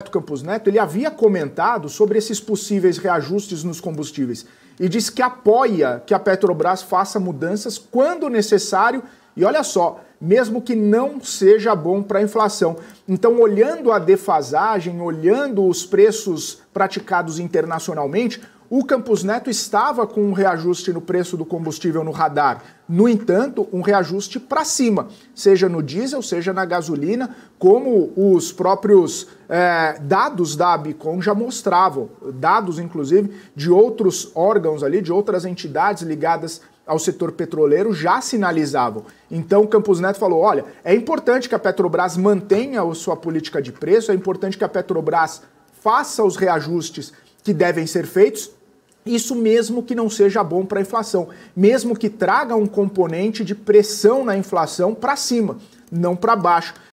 Roberto Campos Neto ele havia comentado sobre esses possíveis reajustes nos combustíveis e disse que apoia que a Petrobras faça mudanças quando necessário. E olha só, mesmo que não seja bom para a inflação. Então, olhando a defasagem, olhando os preços praticados internacionalmente, o Campos Neto estava com um reajuste no preço do combustível no radar. No entanto, um reajuste para cima, seja no diesel, seja na gasolina, como os próprios é, dados da Abicom já mostravam, dados inclusive de outros órgãos ali, de outras entidades ligadas ao setor petroleiro já sinalizavam. Então, Campos Neto Neto falou: olha, é importante que a Petrobras mantenha a sua política de preço, é importante que a Petrobras faça os reajustes que devem ser feitos, isso mesmo que não seja bom para a inflação, mesmo que traga um componente de pressão na inflação para cima, não para baixo.